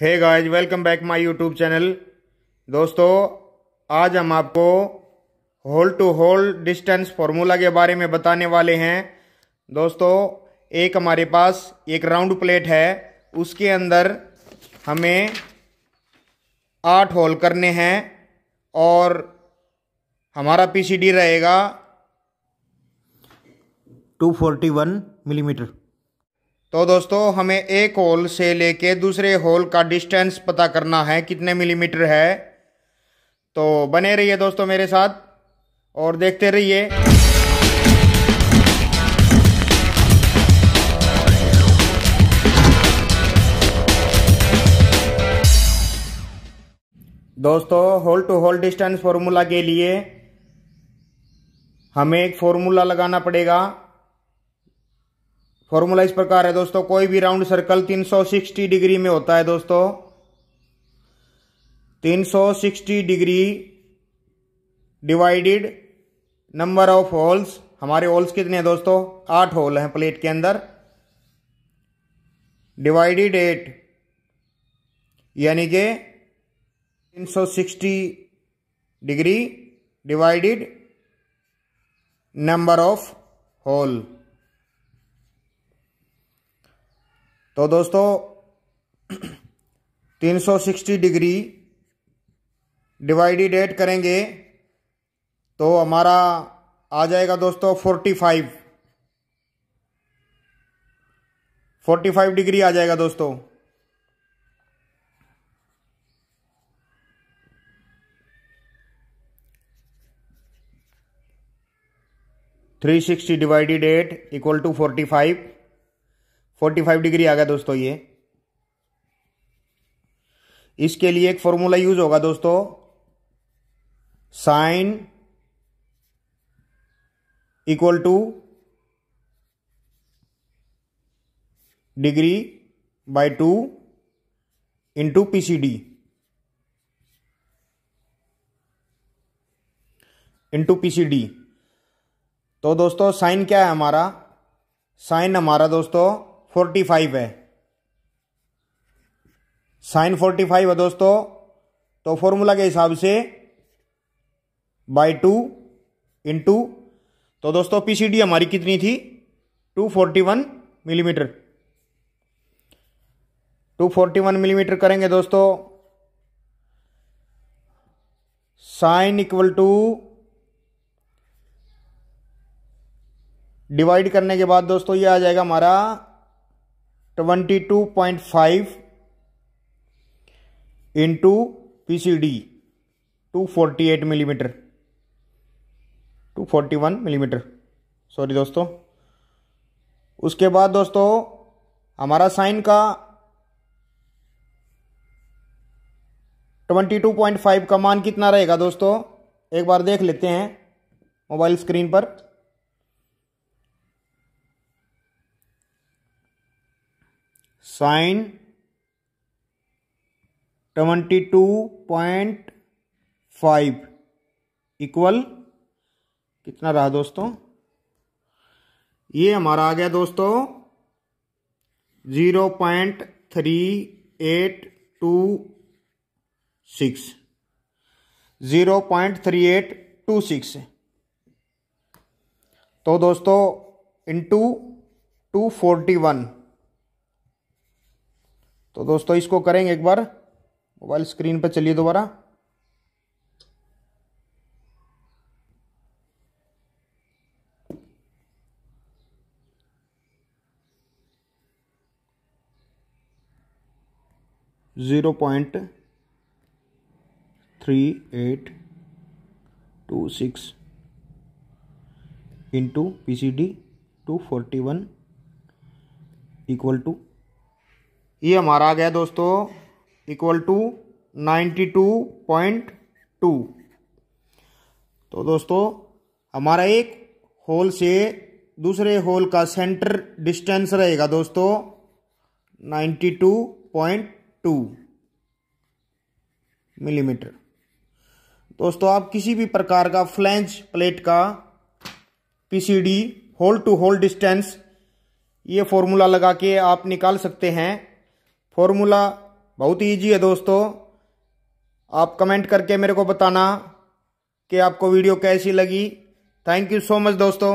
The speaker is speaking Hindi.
है guys welcome back my YouTube channel दोस्तों आज हम आपको hole to hole distance formula के बारे में बताने वाले हैं दोस्तों एक हमारे पास एक राउंड प्लेट है उसके अंदर हमें आठ होल करने हैं और हमारा पीसीडी रहेगा 241 मिलीमीटर mm. तो दोस्तों हमें एक होल से लेके दूसरे होल का डिस्टेंस पता करना है कितने मिलीमीटर है तो बने रहिए दोस्तों मेरे साथ और देखते रहिए दोस्तों hole to hole distance formula के लिए हमें एक फॉर्मूला लगाना पड़ेगा फॉर्मूला इस प्रकार है दोस्तों कोई भी राउंड सर्कल 360 डिग्री में होता है दोस्तों 360 degree divided number of holes हमारे होल्स कितने हैं दोस्तों आठ होल हैं प्लेट के अंदर डिवाइडेड एट यानी के 360 degree divided number of hole तो दोस्तों 360 डिग्री डिवाइडेड एट करेंगे तो हमारा आ जाएगा दोस्तों 45 45 डिग्री आ जाएगा दोस्तों three sixty divided eight equal to forty five forty five degree आ गया दोस्तों ये इसके लिए एक फॉर्मूला यूज होगा दोस्तों sine equal to degree by two into PCD into PCD तो दोस्तों साइन क्या है हमारा साइन हमारा दोस्तों फोर्टी फाइव है साइन फोर्टी फाइव है दोस्तों तो फॉर्मूला के हिसाब से बाय टू इंटू तो दोस्तों पीसीडी हमारी कितनी थी two forty one millimetre two forty one millimetre करेंगे दोस्तों साइन इक्वल टू डिवाइड करने के बाद दोस्तों ये आ जाएगा हमारा twenty two point five into P C D two forty eight millimetre two forty one millimetre sorry दोस्तों उसके बाद दोस्तों हमारा साइन का ट्वेंटी टू पॉइंट फाइव का मान कितना रहेगा दोस्तों एक बार देख लेते हैं मोबाइल स्क्रीन पर sine twenty two point five equal कितना रहा दोस्तों ये हमारा आ गया दोस्तों zero point three eight two six zero point three eight two six तो दोस्तों इंटू टू फोर्टी वन तो दोस्तों इसको करेंगे एक बार मोबाइल स्क्रीन पर चलिए दोबारा zero point three eight two six into P C D two forty one equal to ये हमारा आ गया दोस्तों equal to ninety two point two तो दोस्तों हमारा एक होल से दूसरे होल का सेंटर डिस्टेंस रहेगा दोस्तों ninety two point two millimetre दोस्तों आप किसी भी प्रकार का फ्लैंज प्लेट का PCD hole to hole distance ये फॉर्मूला लगा के आप निकाल सकते हैं फॉर्मूला बहुत ईजी है दोस्तों आप कमेंट करके मेरे को बताना कि आपको वीडियो कैसी लगी थैंक यू सो मच दोस्तों